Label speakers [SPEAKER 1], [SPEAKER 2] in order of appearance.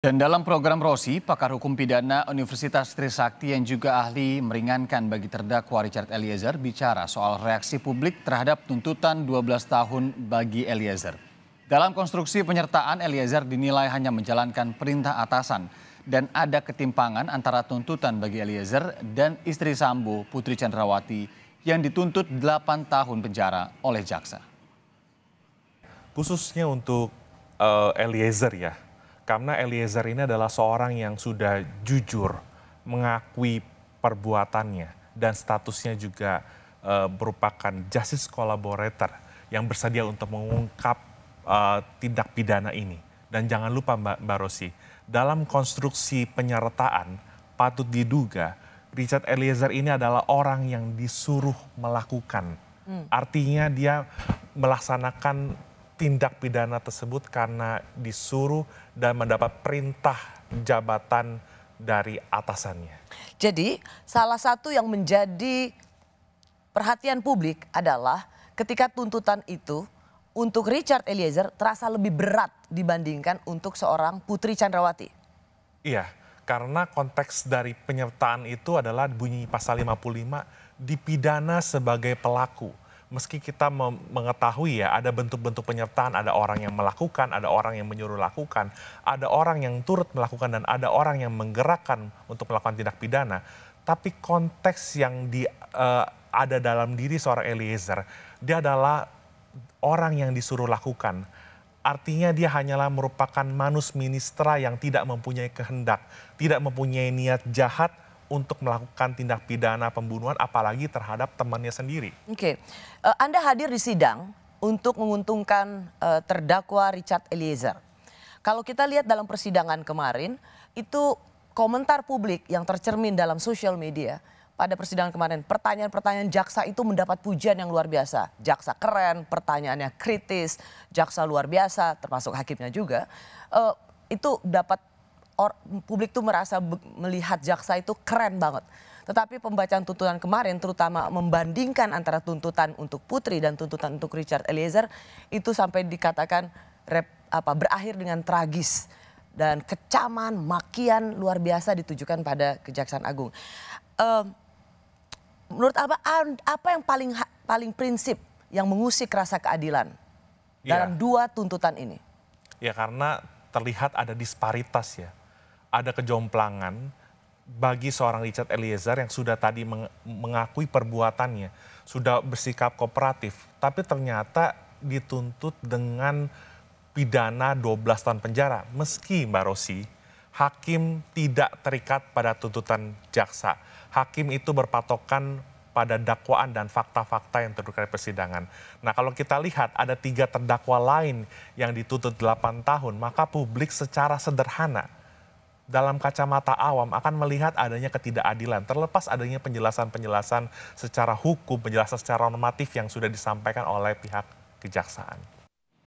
[SPEAKER 1] Dan dalam program Rosi, pakar hukum pidana Universitas Trisakti yang juga ahli meringankan bagi terdakwa Richard Eliezer bicara soal reaksi publik terhadap tuntutan 12 tahun bagi Eliezer. Dalam konstruksi penyertaan, Eliezer dinilai hanya menjalankan perintah atasan dan ada ketimpangan antara tuntutan bagi Eliezer dan istri Sambo Putri Chandrawati yang dituntut 8 tahun penjara oleh jaksa.
[SPEAKER 2] Khususnya untuk uh, Eliezer ya, karena Eliezer ini adalah seorang yang sudah jujur mengakui perbuatannya dan statusnya juga uh, merupakan justice collaborator yang bersedia untuk mengungkap uh, tindak pidana ini. Dan jangan lupa Mbak, Mbak Rosi, dalam konstruksi penyertaan patut diduga Richard Eliezer ini adalah orang yang disuruh melakukan. Hmm. Artinya dia melaksanakan tindak pidana tersebut karena disuruh dan mendapat perintah jabatan dari atasannya.
[SPEAKER 3] Jadi salah satu yang menjadi perhatian publik adalah ketika tuntutan itu untuk Richard Eliezer terasa lebih berat dibandingkan untuk seorang Putri Chandrawati.
[SPEAKER 2] Iya, karena konteks dari penyertaan itu adalah bunyi pasal 55 dipidana sebagai pelaku meski kita mengetahui ya ada bentuk-bentuk penyertaan, ada orang yang melakukan, ada orang yang menyuruh lakukan, ada orang yang turut melakukan dan ada orang yang menggerakkan untuk melakukan tindak pidana, tapi konteks yang di uh, ada dalam diri seorang Eliezer, dia adalah orang yang disuruh lakukan. Artinya dia hanyalah merupakan manus ministra yang tidak mempunyai kehendak, tidak mempunyai niat jahat untuk melakukan tindak pidana pembunuhan apalagi terhadap temannya sendiri.
[SPEAKER 3] Oke. Okay. Uh, eh, Anda hadir di sidang untuk menguntungkan uh, terdakwa Richard Eliezer. Kalau kita lihat dalam persidangan kemarin itu komentar publik yang tercermin dalam sosial media pada persidangan kemarin. Pertanyaan-pertanyaan jaksa itu mendapat pujian yang luar biasa. Jaksa keren, pertanyaannya kritis, jaksa luar biasa, termasuk hakimnya juga. Uh, itu dapat or, publik tuh merasa melihat jaksa itu keren banget. Tetapi pembacaan tuntutan kemarin terutama membandingkan antara tuntutan untuk Putri dan tuntutan untuk Richard Eliezer itu sampai dikatakan rep, apa berakhir dengan tragis dan kecaman, makian luar biasa ditujukan pada Kejaksaan Agung. Uh, menurut apa apa yang paling paling prinsip yang mengusik rasa keadilan ya. dalam dua tuntutan ini?
[SPEAKER 2] Ya karena terlihat ada disparitas ya ada kejomplangan bagi seorang Richard Eliezer yang sudah tadi mengakui perbuatannya, sudah bersikap kooperatif, tapi ternyata dituntut dengan pidana 12 tahun penjara. Meski Mbak Rosi, hakim tidak terikat pada tuntutan jaksa. Hakim itu berpatokan pada dakwaan dan fakta-fakta yang terukar persidangan. Nah kalau kita lihat ada tiga terdakwa lain yang dituntut 8 tahun, maka publik secara sederhana dalam kacamata awam akan melihat adanya ketidakadilan terlepas adanya penjelasan-penjelasan secara hukum, penjelasan secara normatif yang sudah disampaikan oleh pihak kejaksaan.